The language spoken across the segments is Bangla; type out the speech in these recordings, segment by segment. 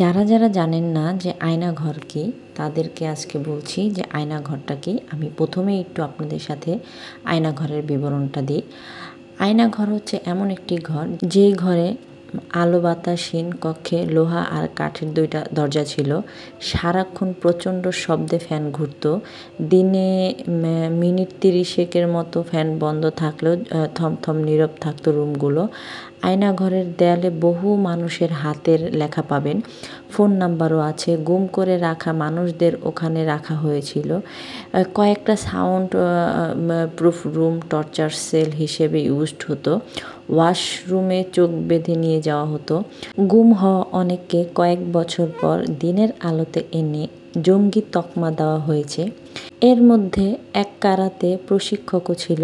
যারা যারা জানেন না যে আয়নাঘর কি তাদেরকে আজকে বলছি যে আয়নাঘরটা কি আমি প্রথমে একটু আপনাদের সাথে আয়নাঘরের বিবরণটা দিই আয়নাঘর হচ্ছে এমন একটি ঘর যে ঘরে আলো বাতাসহীন কক্ষে লোহা আর কাঠের দুইটা দরজা ছিল সারাক্ষণ প্রচণ্ড শব্দে ফ্যান ঘুরত দিনে মিনিট তিরিশেকের মতো ফ্যান বন্ধ থাকলেও থমথম নীরব থাকতো রুমগুলো আয়নাঘরের দেয়ালে বহু মানুষের হাতের লেখা পাবেন ফোন নাম্বারও আছে গুম করে রাখা মানুষদের ওখানে রাখা হয়েছিল কয়েকটা sound proof room torture cell হিসেবে ইউজড হতো ওয়াশরুমে চোখ বেঁধে নিয়ে যাওয়া হতো গুম হওয়া অনেককে কয়েক বছর পর দিনের আলোতে এনে জঙ্গি তকমা দেওয়া হয়েছে এর মধ্যে এক কারাতে প্রশিক্ষকও ছিল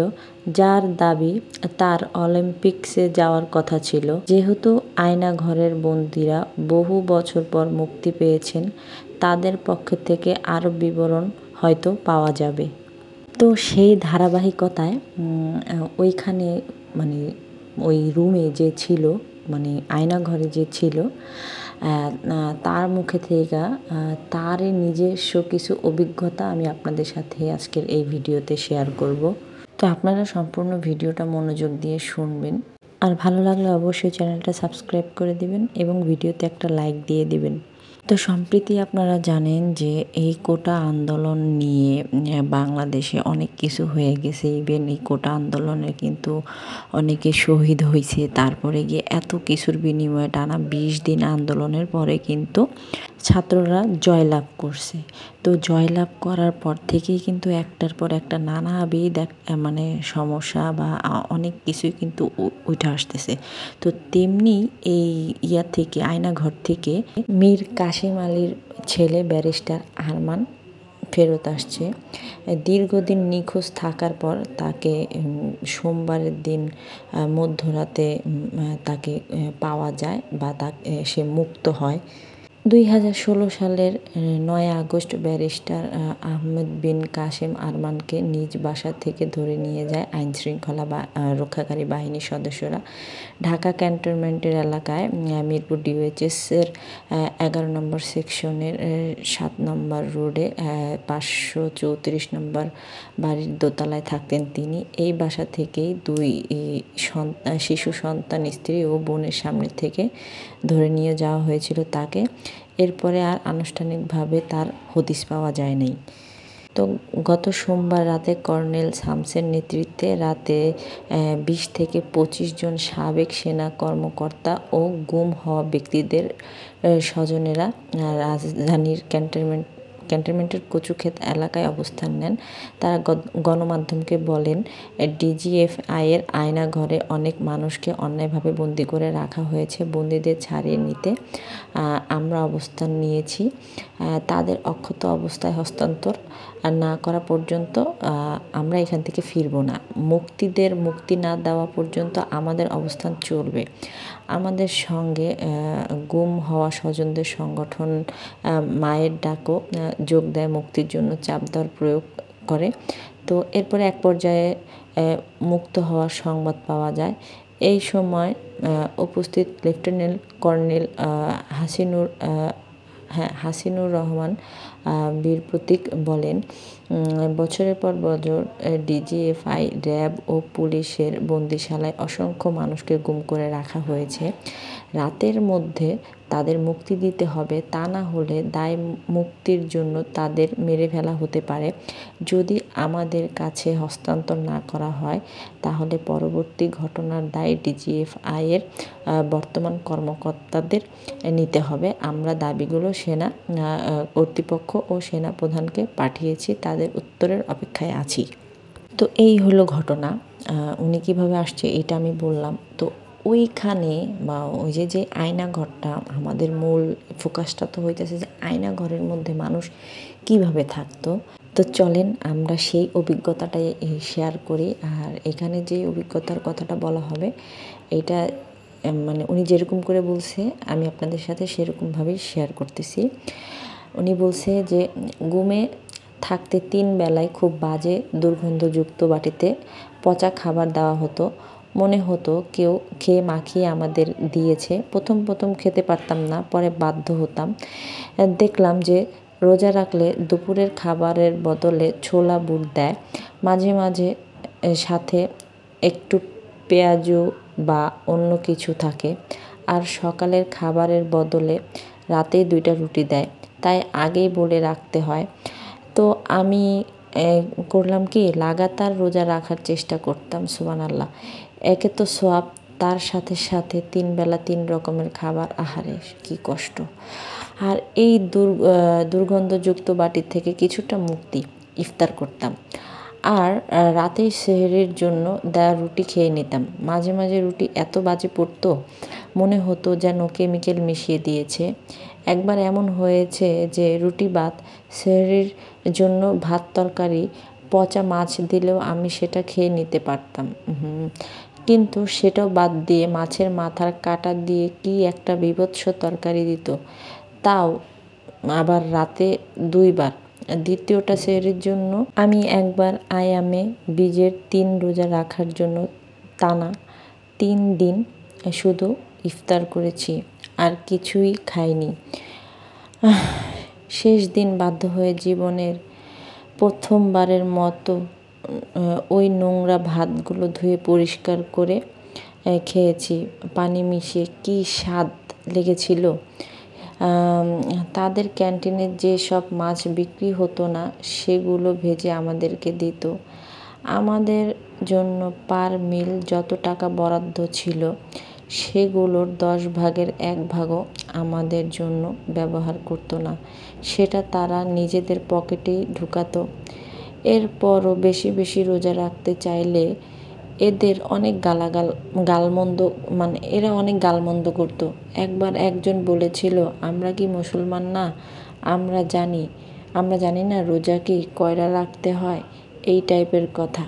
যার দাবি তার অলিম্পিক্সে যাওয়ার কথা ছিল যেহেতু আয়নাঘরের বন্দীরা বহু বছর পর মুক্তি পেয়েছেন তাদের পক্ষ থেকে আরও বিবরণ হয়তো পাওয়া যাবে তো সেই ধারাবাহিকতায় ওইখানে মানে ওই রুমে যে ছিল মানে আয়নাঘরে যে ছিল তার মুখে থেকে তারই নিজস্ব কিছু অভিজ্ঞতা আমি আপনাদের সাথে আজকের এই ভিডিওতে শেয়ার করব তো আপনারা সম্পূর্ণ ভিডিওটা মনোযোগ দিয়ে শুনবেন আর ভালো লাগলে অবশ্যই চ্যানেলটা সাবস্ক্রাইব করে দিবেন এবং ভিডিওতে একটা লাইক দিয়ে দিবেন তো সম্প্রতি আপনারা জানেন যে এই কোটা আন্দোলন নিয়ে বাংলাদেশে অনেক কিছু হয়ে গেছে ইভেন এই কোটা আন্দোলনে কিন্তু অনেকে শহীদ হয়েছে তারপরে গিয়ে এত কিছুর বিনিময়ে টানা বিশ দিন আন্দোলনের পরে কিন্তু ছাত্ররা জয়লাভ করছে তো জয়লাভ করার পর থেকেই কিন্তু একটার পর একটা নানাবিধ এক মানে সমস্যা বা অনেক কিছুই কিন্তু উঠে আসতেছে তো তেমনি এই ইয়া থেকে আয়নাঘর থেকে মীর কাশিম আলীর ছেলে ব্যারিস্টার আরমান ফেরত আসছে দীর্ঘদিন নিখোঁজ থাকার পর তাকে সোমবারের দিন মধ্যরাতে তাকে পাওয়া যায় বা তাকে সে মুক্ত হয় দুই হাজার ষোলো সালের নয় আগস্ট ব্যারিস্টার আহমেদ বিন কাশেম আরমানকে নিজ বাসা থেকে ধরে নিয়ে যায় আইনশৃঙ্খলা রক্ষাকারী বাহিনীর সদস্যরা ঢাকা ক্যান্টনমেন্টের এলাকায় মিরপুর ডিওএইচএসের এগারো নম্বর সেকশনের সাত নম্বর রোডে পাঁচশো চৌত্রিশ নম্বর বাড়ির দোতলায় থাকতেন তিনি এই বাসা থেকেই দুই শিশু সন্তান স্ত্রী ও বোনের সামনে থেকে ধরে নিয়ে যাওয়া হয়েছিল তাকে এরপরে আর আনুষ্ঠানিকভাবে তার হদিস পাওয়া যায় নাই তো গত সোমবার রাতে কর্নেল শামসের নেতৃত্বে রাতে বিশ থেকে পঁচিশ জন সাবেক সেনা কর্মকর্তা ও গুম হওয়া ব্যক্তিদের স্বজনেরা রাজধানীর ক্যান্টনমেন্ট ক্যান্টনমেন্টের কচুক্ষেত এলাকায় অবস্থান নেন তারা গণমাধ্যমকে বলেন ডিজিএফআইয়ের আয়না ঘরে অনেক মানুষকে অন্যায়ভাবে বন্দি করে রাখা হয়েছে বন্দিদের ছাড়িয়ে নিতে আমরা অবস্থান নিয়েছি তাদের অক্ষত অবস্থায় হস্তান্তর আর না করা পর্যন্ত আমরা এখান থেকে ফিরব না মুক্তিদের মুক্তি না দেওয়া পর্যন্ত আমাদের অবস্থান চলবে আমাদের সঙ্গে গুম হওয়া স্বজনদের সংগঠন মায়ের ডাকও যোগ দেয় মুক্তির জন্য চাপ দেওয়ার প্রয়োগ করে তো এরপরে এক পর্যায়ে মুক্ত হওয়ার সংবাদ পাওয়া যায় এই সময় উপস্থিত লেফটেন্যান্ট কর্নেল হাসিনুর হ্যাঁ হাসিনুর রহমান বীর প্রতীক বলেন বছরের পর বছর ডিজিএফআই র্যাব ও পুলিশের বন্দিশালায় অসংখ্য মানুষকে গুম করে রাখা হয়েছে রাতের মধ্যে তাদের মুক্তি দিতে হবে তা না হলে দায় মুক্তির জন্য তাদের মেরে ফেলা হতে পারে যদি আমাদের কাছে হস্তান্তর না করা হয় তাহলে পরবর্তী ঘটনার দায় ডিজিএফআই এর বর্তমান কর্মকর্তাদের নিতে হবে আমরা দাবিগুলো সেনা কর্তৃপক্ষ ও সেনাপ্রধানকে পাঠিয়েছি তাদের উত্তরের অপেক্ষায় আছি তো এই হলো ঘটনা উনি কীভাবে আসছে এটা আমি বললাম তো ওইখানে বা ওই যে যে আয়নাঘরটা আমাদের মূল ফোকাসটা তো হইতেছে যে আয়নাঘরের মধ্যে মানুষ কিভাবে থাকতো তো চলেন আমরা সেই অভিজ্ঞতাটাই শেয়ার করি আর এখানে যে অভিজ্ঞতার কথাটা বলা হবে এটা মানে উনি যেরকম করে বলছে আমি আপনাদের সাথে সেরকমভাবেই শেয়ার করতেছি উনি বলছে যে গুমে থাকতে তিন বেলায় খুব বাজে দুর্গন্ধযুক্ত বাটিতে পচা খাবার দেওয়া হতো মনে হতো কেউ খেয়ে মাখিয়ে আমাদের দিয়েছে প্রথম প্রথম খেতে পারতাম না পরে বাধ্য হতাম দেখলাম যে রোজা রাখলে দুপুরের খাবারের বদলে ছোলা বুট দেয় মাঝে মাঝে সাথে একটু পেঁয়াজু বা অন্য কিছু থাকে আর সকালের খাবারের বদলে রাতে দুইটা রুটি দেয় তাই আগেই বলে রাখতে হয় তো আমি করলাম কি লাগাতার রোজা রাখার চেষ্টা করতাম সুবান আল্লাহ একে তো সোয়াব তার সাথে সাথে তিন বেলা তিন রকমের খাবার আহারে কি কষ্ট আর এই দুর্গন্ধযুক্ত বাটির থেকে কিছুটা মুক্তি ইফতার করতাম আর রাতে সেহেরের জন্য দেয়া রুটি খেয়ে নিতাম মাঝে মাঝে রুটি এত বাজে পড়তো মনে হতো যেন কেমিক্যাল মিশিয়ে দিয়েছে একবার এমন হয়েছে যে রুটি বাদ সেহেরের জন্য ভাত তরকারি পচা মাছ দিলেও আমি সেটা খেয়ে নিতে পারতাম কিন্তু সেটাও বাদ দিয়ে মাছের মাথার কাটা দিয়ে কি একটা বিভৎস তরকারি দিত তাও আবার রাতে দুইবার দ্বিতীয়টা সেরের জন্য আমি একবার আয়ামে বীজের তিন রোজা রাখার জন্য টানা তিন দিন শুধু ইফতার করেছি আর কিছুই খাইনি শেষ দিন বাধ্য হয়ে জীবনের প্রথমবারের মতো ওই নোংরা ভাতগুলো ধুয়ে পরিষ্কার করে খেয়েছি পানি মিশিয়ে কি স্বাদ লেগেছিল তাদের ক্যান্টিনে যে সব মাছ বিক্রি হতো না সেগুলো ভেজে আমাদেরকে দিত আমাদের জন্য পার মিল যত টাকা বরাদ্দ ছিল সেগুলোর দশ ভাগের এক ভাগও আমাদের জন্য ব্যবহার করতো না সেটা তারা নিজেদের পকেটেই ঢুকাতো এরপরও বেশি বেশি রোজা রাখতে চাইলে এদের অনেক গালাগাল গালমন্দ মানে এরা অনেক গালমন্দ করতো একবার একজন বলেছিল আমরা কি মুসলমান না আমরা জানি আমরা জানি না রোজা কি কয়রা রাখতে হয় এই টাইপের কথা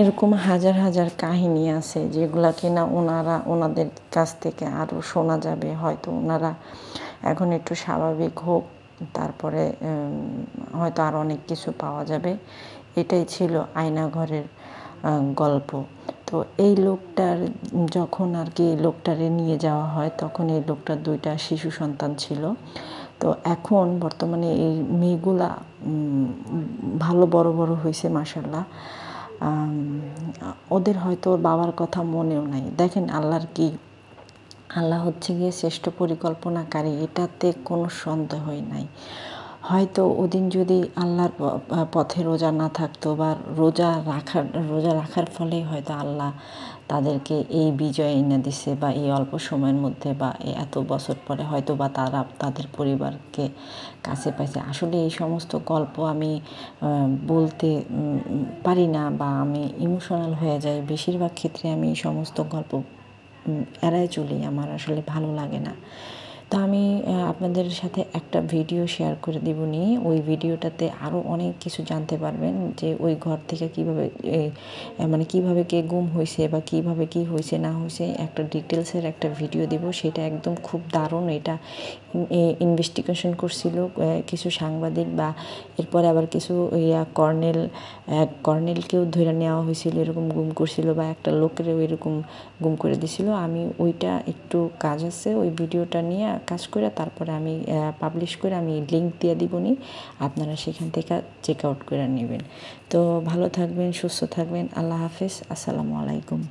এরকম হাজার হাজার কাহিনী আছে যেগুলো কিনা ওনারা ওনাদের কাছ থেকে আরও শোনা যাবে হয়তো ওনারা এখন একটু স্বাভাবিক হোক তারপরে হয়তো আর অনেক কিছু পাওয়া যাবে এটাই ছিল আয়নাঘরের গল্প তো এই লোকটার যখন আর কি এই লোকটারে নিয়ে যাওয়া হয় তখন এই লোকটার দুইটা শিশু সন্তান ছিল তো এখন বর্তমানে এই মেয়েগুলা ভালো বড় বড় হয়েছে মাসাল্লাহ ওদের হয়তো ওর বাবার কথা মনেও নাই দেখেন আল্লাহর কি আল্লাহ হচ্ছে গিয়ে শ্রেষ্ঠ পরিকল্পনাকারী এটাতে কোনো সন্দেহই নাই হয়তো ওদিন যদি আল্লাহর পথে রোজা না থাকতো বা রোজা রাখার রোজা রাখার ফলেই হয়তো আল্লাহ তাদেরকে এই বিজয় এনে দিছে বা এই অল্প সময়ের মধ্যে বা এত বছর পরে হয়তো বা তারা তাদের পরিবারকে কাছে পাইছে আসলে এই সমস্ত গল্প আমি বলতে পারি না বা আমি ইমোশনাল হয়ে যাই বেশিরভাগ ক্ষেত্রে আমি এই সমস্ত গল্প এড়াই চলি আমার আসলে ভালো লাগে না তো আমি আপনাদের সাথে একটা ভিডিও শেয়ার করে দেব নিয়ে ওই ভিডিওটাতে আরও অনেক কিছু জানতে পারবেন যে ওই ঘর থেকে কিভাবে মানে কিভাবে কে গুম হয়েছে বা কিভাবে কি হয়েছে না হয়েছে একটা ডিটেলসের একটা ভিডিও দেব সেটা একদম খুব দারুণ এটা ইনভেস্টিগেশন করছিল কিছু সাংবাদিক বা এরপরে আবার কিছু ইয়া কর্নেল কর্নেলকেও ধরে নেওয়া হয়েছিল এরকম গুম করছিল বা একটা লোকেরও এরকম গুম করে দিছিল আমি ওইটা একটু কাজ আছে ওই ভিডিওটা নিয়ে কাজ করে তারপরে আমি পাবলিশ করে আমি লিঙ্ক দিয়ে দিবনি আপনারা সেখান থেকে চেক আউট করে নেবেন তো ভালো থাকবেন সুস্থ থাকবেন আল্লাহ হাফেজ আসসালামু আলাইকুম